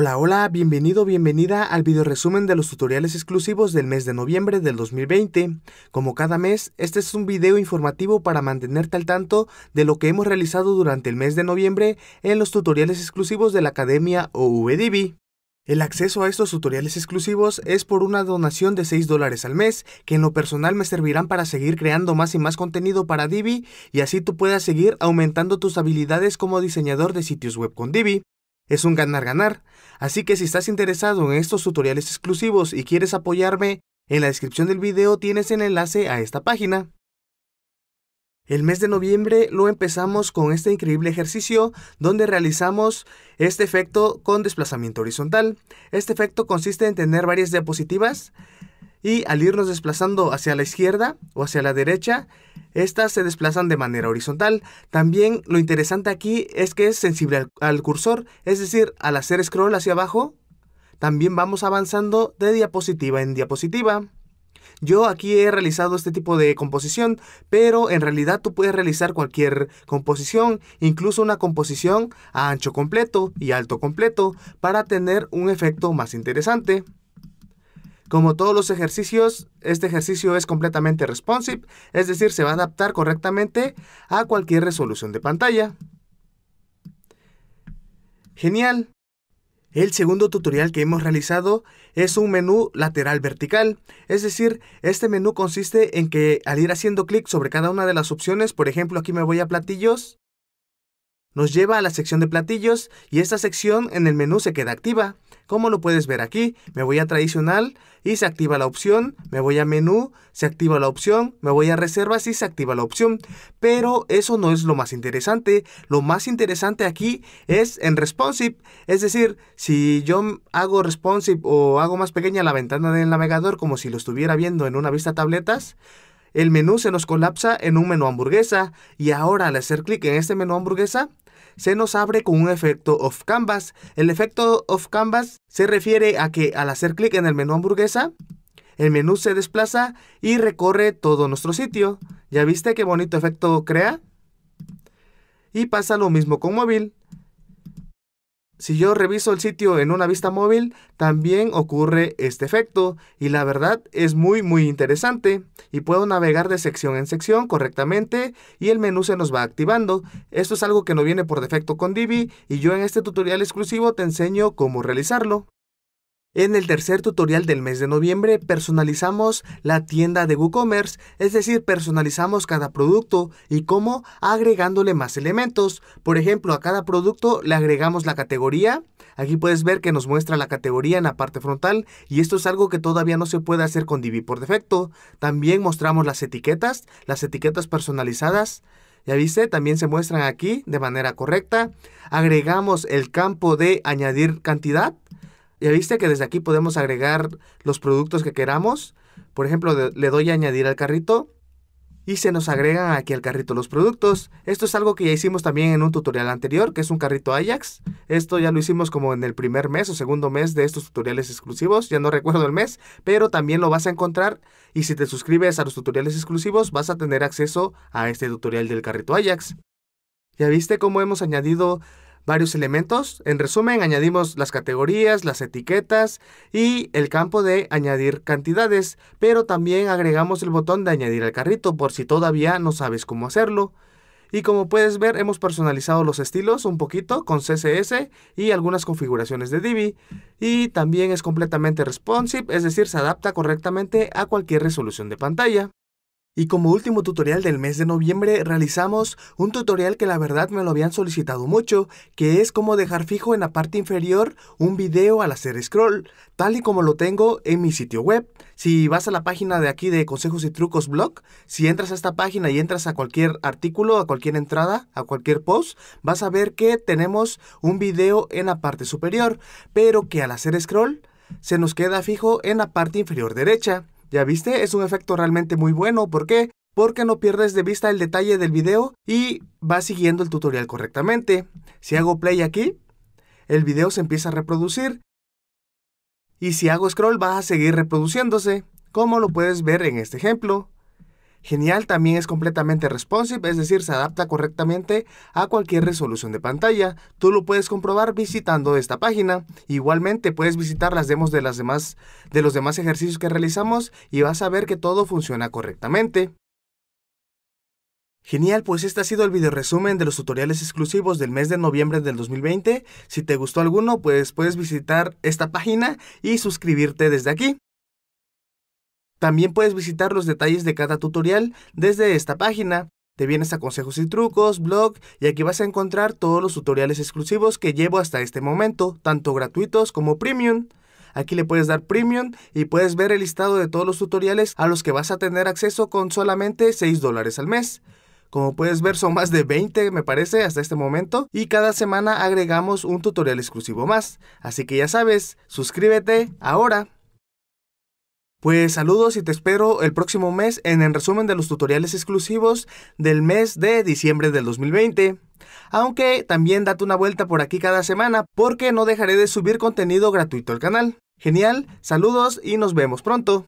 Hola, hola, bienvenido, bienvenida al video resumen de los tutoriales exclusivos del mes de noviembre del 2020. Como cada mes, este es un video informativo para mantenerte al tanto de lo que hemos realizado durante el mes de noviembre en los tutoriales exclusivos de la Academia OVDB. El acceso a estos tutoriales exclusivos es por una donación de 6 dólares al mes, que en lo personal me servirán para seguir creando más y más contenido para Divi y así tú puedas seguir aumentando tus habilidades como diseñador de sitios web con Divi. Es un ganar-ganar, así que si estás interesado en estos tutoriales exclusivos y quieres apoyarme, en la descripción del video tienes el enlace a esta página. El mes de noviembre lo empezamos con este increíble ejercicio donde realizamos este efecto con desplazamiento horizontal. Este efecto consiste en tener varias diapositivas y al irnos desplazando hacia la izquierda o hacia la derecha, estas se desplazan de manera horizontal. También lo interesante aquí es que es sensible al, cursor, es decir, al hacer scroll hacia abajo, también vamos avanzando de diapositiva en diapositiva. Yo aquí he realizado este tipo de composición, pero en realidad tú puedes realizar cualquier composición, incluso una composición a ancho completo y alto completo, para tener un efecto más interesante. Como todos los ejercicios, este ejercicio es completamente responsive, es decir, se va a adaptar correctamente a cualquier resolución de pantalla. Genial. El segundo tutorial que hemos realizado es un menú lateral vertical, es decir, este menú consiste en que al ir haciendo clic sobre cada una de las opciones, por ejemplo aquí me voy a platillos, nos lleva a la sección de platillos y esta sección en el menú se queda activa. Como lo puedes ver aquí, me voy a tradicional y se activa la opción, me voy a menú, se activa la opción, me voy a reservas y se activa la opción. Pero eso no es lo más interesante, lo más interesante aquí es en responsive, es decir, si yo hago responsive o hago más pequeña la ventana del navegador como si lo estuviera viendo en una vista tabletas, el menú se nos colapsa en un menú hamburguesa y ahora al hacer clic en este menú hamburguesa se nos abre con un efecto off canvas. El efecto off canvas se refiere a que al hacer clic en el menú hamburguesa, el menú se desplaza y recorre todo nuestro sitio. ¿Ya viste qué bonito efecto crea? Y pasa lo mismo con móvil. Si yo reviso el sitio en una vista móvil, también ocurre este efecto y la verdad es muy muy interesante y puedo navegar de sección en sección correctamente y el menú se nos va activando. Esto es algo que no viene por defecto con Divi y yo en este tutorial exclusivo te enseño cómo realizarlo. En el tercer tutorial del mes de noviembre personalizamos la tienda de WooCommerce, es decir, personalizamos cada producto y cómo agregándole más elementos. Por ejemplo, a cada producto le agregamos la categoría. Aquí puedes ver que nos muestra la categoría en la parte frontal y esto es algo que todavía no se puede hacer con Divi por defecto. También mostramos las etiquetas, las etiquetas personalizadas. Ya viste, también se muestran aquí de manera correcta. Agregamos el campo de añadir cantidad. Ya viste que desde aquí podemos agregar los productos que queramos. Por ejemplo, le doy a añadir al carrito y se nos agregan aquí al carrito los productos. Esto es algo que ya hicimos también en un tutorial anterior, que es un carrito Ajax. Esto ya lo hicimos como en el primer mes o segundo mes de estos tutoriales exclusivos, ya no recuerdo el mes, pero también lo vas a encontrar y si te suscribes a los tutoriales exclusivos vas a tener acceso a este tutorial del carrito Ajax. Ya viste cómo hemos añadido varios elementos. En resumen, añadimos las categorías, las etiquetas y el campo de añadir cantidades, pero también agregamos el botón de añadir al carrito por si todavía no sabes cómo hacerlo. Y como puedes ver, hemos personalizado los estilos un poquito con CSS y algunas configuraciones de Divi. Y también es completamente responsive, es decir, se adapta correctamente a cualquier resolución de pantalla. Y como último tutorial del mes de noviembre realizamos un tutorial que la verdad me lo habían solicitado mucho, que es cómo dejar fijo en la parte inferior un video al hacer scroll, tal y como lo tengo en mi sitio web. Si vas a la página de aquí de Consejos y Trucos Blog, si entras a esta página y entras a cualquier artículo, a cualquier entrada, a cualquier post, vas a ver que tenemos un video en la parte superior, pero que al hacer scroll se nos queda fijo en la parte inferior derecha. ¿Ya viste? Es un efecto realmente muy bueno. ¿Por qué? Porque no pierdes de vista el detalle del video y vas siguiendo el tutorial correctamente. Si hago play aquí, el video se empieza a reproducir. Y si hago scroll, va a seguir reproduciéndose, como lo puedes ver en este ejemplo. Genial también es completamente responsive, es decir, se adapta correctamente a cualquier resolución de pantalla. Tú lo puedes comprobar visitando esta página. Igualmente puedes visitar las demos de, las de los demás ejercicios que realizamos y vas a ver que todo funciona correctamente. Genial, pues este ha sido el video resumen de los tutoriales exclusivos del mes de noviembre del 2020. Si te gustó alguno, pues puedes visitar esta página y suscribirte desde aquí. También puedes visitar los detalles de cada tutorial desde esta página. Te vienes a consejos y trucos, blog, y aquí vas a encontrar todos los tutoriales exclusivos que llevo hasta este momento, tanto gratuitos como premium. Aquí le puedes dar premium y puedes ver el listado de todos los tutoriales a los que vas a tener acceso con solamente 6 dólares al mes. Como puedes ver son más de 20 me parece hasta este momento y cada semana agregamos un tutorial exclusivo más. Así que ya sabes, suscríbete ahora. Pues saludos y te espero el próximo mes en el resumen de los tutoriales exclusivos del mes de diciembre del 2020. Aunque también date una vuelta por aquí cada semana porque no dejaré de subir contenido gratuito al canal. Genial, saludos y nos vemos pronto.